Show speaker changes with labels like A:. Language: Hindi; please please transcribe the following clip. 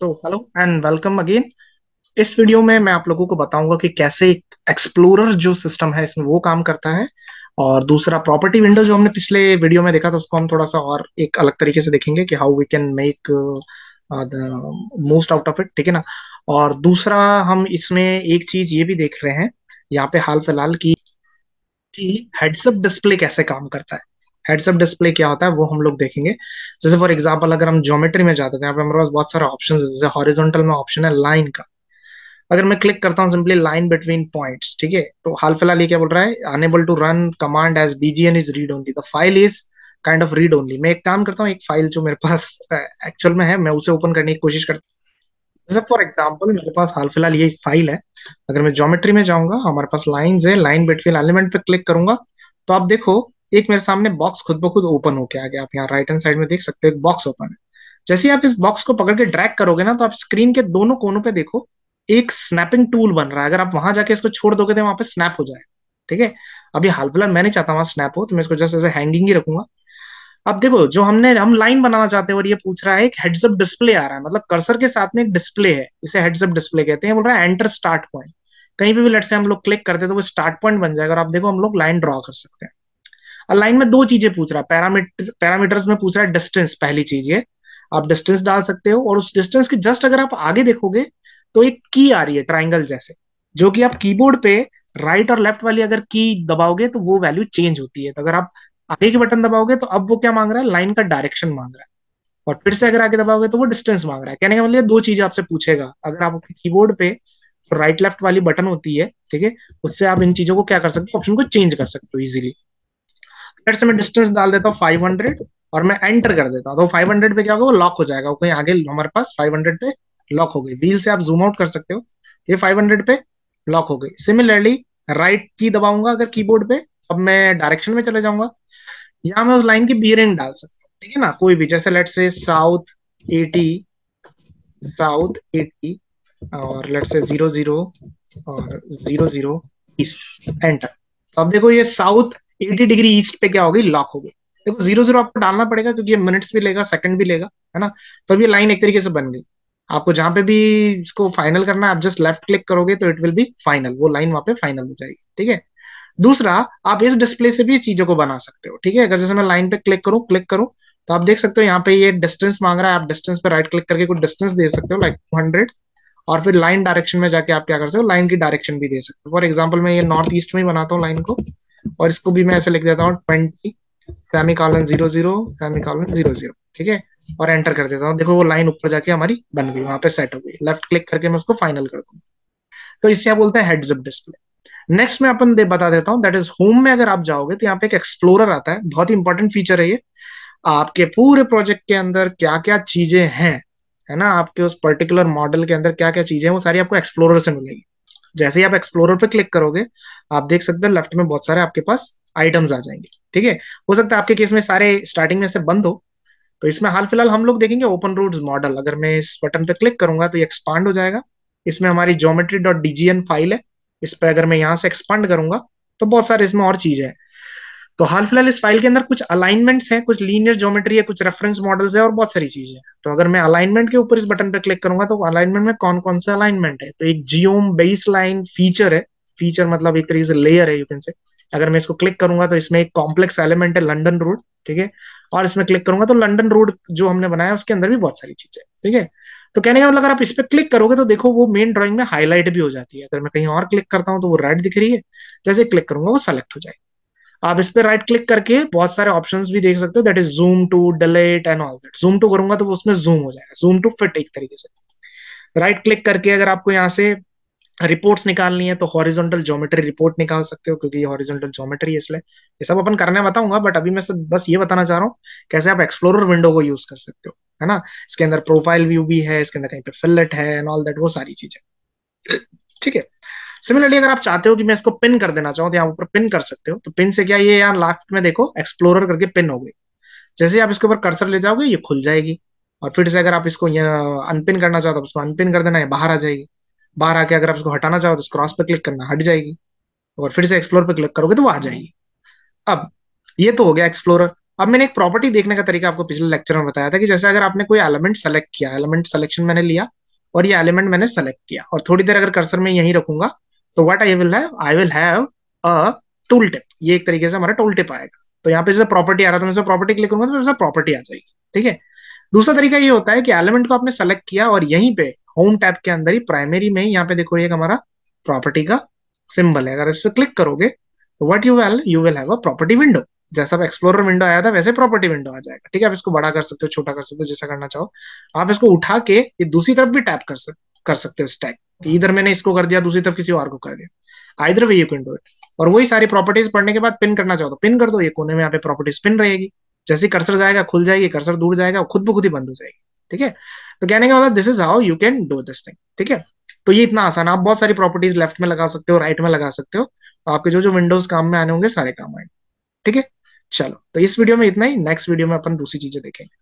A: तो हेलो एंड वेलकम अगेन इस वीडियो में मैं आप लोगों को बताऊंगा कि कैसे एक एक्सप्लोरर जो सिस्टम है इसमें वो काम करता है और दूसरा प्रॉपर्टी विंडो जो हमने पिछले वीडियो में देखा था उसको हम थोड़ा सा और एक अलग तरीके से देखेंगे कि how we can make most out of it ठीक है ना और दूसरा हम इसमें एक चीज ये भी देख रहे हैं यहाँ पे हाल फिलहाल की हेडसअप डिस्प्ले कैसे काम करता है हेडसअप डिस्प्ले क्या होता है वो हम लोग देखेंगे जैसे फॉर एग्जाम्पल अगर हम ज्योमेट्री में जाते हैं तो यहाँ पे हमारे पास बहुत सारे ऑप्शन जैसे हॉरिजोनटल में ऑप्शन है लाइन का अगर मैं क्लिक करता हूँ सिंपली लाइन बिटवीन पॉइंट्स ठीक है तो हाल फिलहाल ये क्या बोल रहा है unable to run command as DGN is read only the file is kind of read only मैं एक काम करता हूँ एक फाइल जो मेरे पास एक्चुअल में है मैं उसे ओपन करने की कोशिश करता हूँ जैसे फॉर एग्जाम्पल मेरे पास हाल फिलहाल ये फाइल है अगर मैं ज्योमेट्री में जाऊंगा हमारे पास लाइन है लाइन बिटवीन एलिमेंट पे क्लिक करूंगा तो आप देखो एक मेरे सामने बॉक्स खुद ब खुद ओपन होके आ गया आप यहाँ राइट हैंड साइड में देख सकते हो एक बॉक्स ओपन है जैसे ही आप इस बॉक्स को पकड़ के ड्रैग करोगे ना तो आप स्क्रीन के दोनों कोनों पे देखो एक स्नैपिंग टूल बन रहा है अगर आप वहां जाके इसको छोड़ दोगे तो वहां पे स्नैप हो जाए ठीक है अभी हाल फिलहाल मैं नहीं चाहता वहां स्नैप हो तो मैं इसको जस्ट ऐसे हैंगिंग ही रखूंगा अब देखो जो हमने हम लाइन बनाना चाहते हैं और ये पूछ रहा है एक हेडसअप डिस्प्ले आ रहा है मतलब कर्सर के साथ में एक डिस्प्ले है इसे हेडसअप डिस्प्ले कहते हैं बोल रहा है एंटर स्टार्ट पॉइंट कहीं पे भी लट से हम लोग क्लिक करते हैं तो वो स्टार्ट पॉइंट बन जाएगा और आप देखो हम लोग लाइन ड्रॉ कर सकते हैं अलाइन में दो चीजें पूछ रहा है पैरामीटर पैरामीटर्स में पूछ रहा है डिस्टेंस पहली चीज ये आप डिस्टेंस डाल सकते हो और उस डिस्टेंस के जस्ट अगर आप आगे देखोगे तो एक की आ रही है ट्राइंगल जैसे जो कि आप कीबोर्ड पे राइट और लेफ्ट वाली अगर की दबाओगे तो वो वैल्यू चेंज होती है तो अगर आप आगे के बटन दबाओगे तो अब वो क्या मांग रहा है लाइन का डायरेक्शन मांग रहा है और फिर से अगर आगे दबाओगे तो वो डिस्टेंस मांग रहा है कहने का मतलब दो चीजें आपसे पूछेगा अगर आपके कीबोर्ड पे राइट लेफ्ट वाली बटन होती है ठीक है उससे आप इन चीजों को क्या कर सकते हो ऑप्शन को चेंज कर सकते हो इजीली लेट से मैं डिस्टेंस डाल देता हूँ फाइव हंड्रेड और मैं एंटर कर देता हूँ तो फाइव हंड्रेड पे क्या होगा वो लॉक हो जाएगा कहीं आगे हमारे पास फाइव पे लॉक हो गई व्हील से आप जूम आउट कर सकते हो ये फाइव पे लॉक हो गई सिमिलरली राइट की दबाऊंगा अगर कीबोर्ड पे अब मैं डायरेक्शन में चले जाऊंगा या मैं उस लाइन की बियरिंग डाल सकता हूँ ठीक है ना कोई भी जैसे let's say south eighty south eighty और लेट से जीरो जीरो और जीरो जीरो ईस्ट एंटर तो अब देखो ये साउथ एटी डिग्री ईस्ट पे क्या होगी लॉक होगी देखो जीरो जीरो आपको डालना पड़ेगा क्योंकि ये मिनट्स भी लेगा सेकंड भी लेगा है ना तो ये लाइन एक तरीके से बन गई आपको जहां पे भी इसको फाइनल करना है आप जस्ट लेफ्ट क्लिक करोगे तो इट विल बी फाइनल वो लाइन वहां पे फाइनल हो जाएगी ठीक है दूसरा आप इस डिस्प्ले से भी चीजों को बना सकते हो ठीक है अगर जैसे मैं लाइन पे क्लिक करूँ क्लिक करूँ तो आप देख सकते हो यहाँ पे ये डिस्टेंस मांग रहा है आप डिस्टेंस पे राइट क्लिक करके कुछ डिस्टेंस दे सकते हो लाइक हंड्रेड और फिर लाइन डायरेक्शन में जाके आप क्या कर सकते हो लाइन की डायरेक्शन भी दे सकते हो फॉर एग्जाम्पल मैं ये नॉर्थ ईस्ट में ही बनाता हूँ लाइन को और इसको भी मैं ऐसे लिख देता हूँ twenty semicolon zero zero semicolon zero zero ठीक है और एंटर कर देता हूँ देखो वो लाइन ऊपर जाके हमारी बन गई वहां पर सेट हो गई लेफ्ट क्लिक करके मैं उसको फाइनल कर दूंगा तो आप बोलते हैं हेड्स अप डिस्प्ले नेक्स्ट में अपन दे बता देता हूँ दैट इज होम में अगर आप जाओगे तो यहाँ पे एक एक्सप्लोरर आता है बहुत ही इंपॉर्टेंट फीचर है ये आपके पूरे प्रोजेक्ट के अंदर क्या क्या चीजें हैं है ना आपके उस पर्टिकुलर मॉडल के अंदर क्या क्या चीजें हैं वो सारी आपको एक्सप्लोरर से मिलेगी जैसे ही आप एक्सप्लोरर पे क्लिक करोगे आप देख सकते हैं लेफ्ट में बहुत सारे आपके पास आइटम्स आ जाएंगे ठीक है हो सकता है आपके केस में सारे स्टार्टिंग में से बंद हो तो इसमें हाल फिलहाल हम लोग देखेंगे ओपन रूड मॉडल अगर मैं इस बटन पे क्लिक करूंगा तो ये एक्सपांड हो जाएगा इसमें हमारी ज्योमेट्री डॉट डीजीएन फाइल है इस पर अगर मैं यहाँ से एक्सपांड करूंगा तो बहुत सारे इसमें और चीजें हैं तो हाल फिलहाल इस फाइल के अंदर कुछ अलाइनमेंट्स हैं कुछ लीनियर ज्योमेट्री है कुछ रेफरेंस मॉडल्स है और बहुत सारी चीजें हैं तो अगर मैं अलाइनमेंट के ऊपर इस बटन पर क्लिक करूंगा तो अलाइनमेंट में कौन कौन सा अलाइनमेंट है तो एक जियोम बेस लाइन फीचर है फीचर मतलब एक तरीके से लेयर है यू कैन से अगर मैं इसको क्लिक करूंगा तो इसमें एक कॉम्प्लेक्स एलिमेंट है लंडन रोड ठीक है और इसमें क्लिक करूंगा तो लंडन रोड जो हमने बनाया उसके अंदर भी बहुत सारी चीजें ठीक है तो कहने का मतलब अगर आप इस पर क्लिक करोगे तो देखो वो मेन ड्राइंग में हाईलाइट भी हो जाती है अगर मैं कहीं और क्लिक करता हूँ तो वो रेड दिख रही है जैसे क्लिक करूंगा वो सेलेक्ट हो जाएगी आप इस पर राइट क्लिक करके बहुत सारे ऑप्शंस भी देख सकते हो that is zoom to delete and all that zoom to करूंगा तो उसमें जूम हो जाएगा जूम टू फिट एक तरीके से राइट क्लिक करके अगर आपको यहाँ से रिपोर्ट्स निकालनी है तो हॉरिजॉन्टल ज्योमेट्री रिपोर्ट निकाल सकते हो क्योंकि ये हॉरिजॉन्टल ज्योमेट्री है इसलिए ये सब अपन करने बताऊंगा बट अभी मैं बस ये बताना चाह रहा हूँ कैसे आप एक्सप्लोरर विंडो को यूज कर सकते हो है ना इसके अंदर प्रोफाइल व्यू भी है इसके अंदर कहीं पे फिलेट है एंड ऑल दैट वो सारी चीजें ठीक है सिमिलरली अगर आप चाहते हो कि मैं इसको पिन कर देना चाहूँ तो यहाँ ऊपर पिन कर सकते हो तो पिन से क्या ये यहाँ लास्ट में देखो एक्सप्लोरर करके पिन हो गई जैसे आप इसके ऊपर कर्सर ले जाओगे ये खुल जाएगी और फिर से अगर आप इसको अनपिन करना चाहो तो उसको अनपिन कर देना है बाहर आ जाएगी बाहर आके अगर आप इसको हटाना चाहो तो क्रॉस पर क्लिक करना हट जाएगी और फिर से एक्सप्लोर पर क्लिक करोगे तो वो आ जाएगी अब ये तो हो गया एक्सप्लोर अब मैंने एक प्रॉपर्टी देखने का तरीका आपको पिछले लेक्चर में बताया था कि जैसे अगर आपने कोई एलिमेंट सेलेक्ट किया एलिमेंट सेलेक्शन मैंने लिया और ये एलिमेंट मैंने सेलेक्ट किया और थोड़ी देर अगर कर्सर में यही रखूंगा तो what I will have I will have a tool tip ये एक तरीके से हमारा टूल टिप आएगा तो यहाँ पे जैसे प्रॉपर्टी आ रहा था मैं प्रॉपर्टी क्लिक करूंगा तो मेरे प्रॉपर्टी आ जाएगी ठीक है दूसरा तरीका ये होता है कि एलिमेंट को आपने सेलेक्ट किया और यहीं पे होम टैब के अंदर ही प्राइमरी में यहाँ पे देखो ये हमारा प्रॉपर्टी का सिंबल है अगर इस पर क्लिक करोगे तो what you well you will have a property window जैसा आप एक्सप्लोरर विंडो आया था वैसे प्रॉपर्टी विंडो आ जाएगा ठीक है आप इसको बड़ा कर सकते हो छोटा कर सकते हो जैसा करना चाहो आप इसको उठा के ये दूसरी तरफ भी टैप कर सकते हो कर सकते हो स्टैक इधर मैंने इसको कर दिया दूसरी तरफ किसी और को कर दिया either way you can do it और वही सारी प्रॉपर्टीज पढ़ने के बाद पिन करना चाहो तो पिन कर दो ये कोने में यहाँ पे प्रॉपर्टीज पिन रहेगी जैसे कर्सर जाएगा खुल जाएगी कर्सर दूर जाएगा खुद ब खुद ही बंद हो जाएगी ठीक है तो कहने का मतलब this is how you can do this thing ठीक है तो ये इतना आसान आप बहुत सारी प्रॉपर्टीज लेफ्ट में लगा सकते हो राइट में लगा सकते हो तो आपके जो जो विंडोज काम में आने होंगे सारे काम आएंगे ठीक है चलो तो इस वीडियो में इतना ही नेक्स्ट वीडियो में अपन दूसरी चीजें देखेंगे